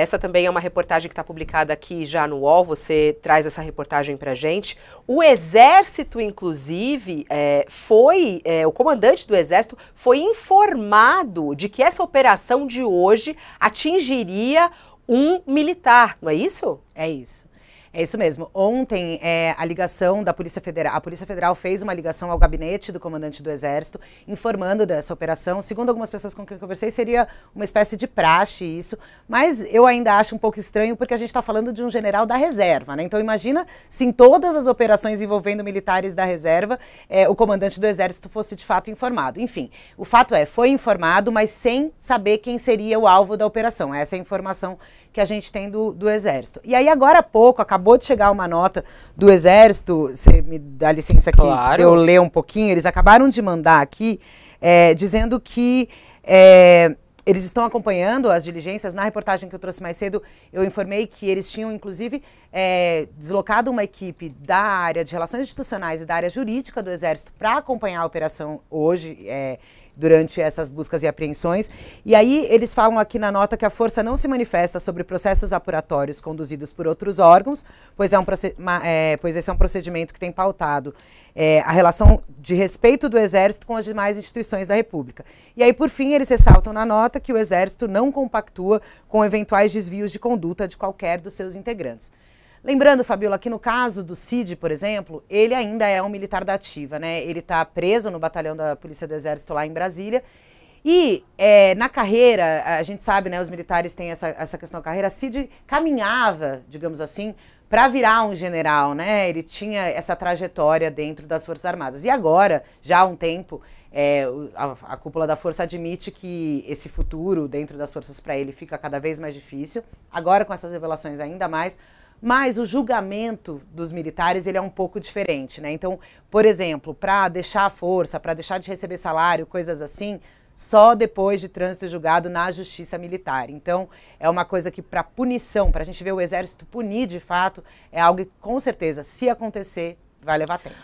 Essa também é uma reportagem que está publicada aqui já no UOL, você traz essa reportagem para gente. O Exército, inclusive, é, foi, é, o comandante do Exército foi informado de que essa operação de hoje atingiria um militar, não é isso? É isso. É isso mesmo. Ontem, é, a ligação da Polícia Federal, a Polícia Federal fez uma ligação ao gabinete do comandante do Exército, informando dessa operação. Segundo algumas pessoas com quem eu conversei, seria uma espécie de praxe isso, mas eu ainda acho um pouco estranho porque a gente está falando de um general da reserva, né? Então imagina se em todas as operações envolvendo militares da reserva, é, o comandante do Exército fosse de fato informado. Enfim, o fato é, foi informado, mas sem saber quem seria o alvo da operação. Essa é a informação que a gente tem do, do Exército. E aí agora há pouco acabou acabou de chegar uma nota do Exército, você me dá licença aqui, claro. eu ler um pouquinho, eles acabaram de mandar aqui, é, dizendo que é, eles estão acompanhando as diligências. Na reportagem que eu trouxe mais cedo, eu informei que eles tinham, inclusive, é, deslocado uma equipe da área de relações institucionais e da área jurídica do Exército para acompanhar a operação hoje. É, durante essas buscas e apreensões. E aí eles falam aqui na nota que a força não se manifesta sobre processos apuratórios conduzidos por outros órgãos, pois, é um uma, é, pois esse é um procedimento que tem pautado é, a relação de respeito do Exército com as demais instituições da República. E aí, por fim, eles ressaltam na nota que o Exército não compactua com eventuais desvios de conduta de qualquer dos seus integrantes. Lembrando, Fabiola, que no caso do Cid, por exemplo, ele ainda é um militar da ativa, né? Ele está preso no batalhão da Polícia do Exército lá em Brasília. E é, na carreira, a gente sabe, né, os militares têm essa, essa questão da carreira. Cid caminhava, digamos assim, para virar um general, né? Ele tinha essa trajetória dentro das Forças Armadas. E agora, já há um tempo, é, a, a, cúpula da força admite que esse futuro dentro das forças para ele fica cada vez mais difícil. Agora, com essas revelações, ainda mais. Mas o julgamento dos militares ele é um pouco diferente, né? Então, por exemplo, para deixar a força, para deixar de receber salário, coisas assim, só depois de trânsito julgado na justiça militar. Então, é uma coisa que para punição, para a gente ver o exército punir de fato, é algo que com certeza, se acontecer, vai levar tempo.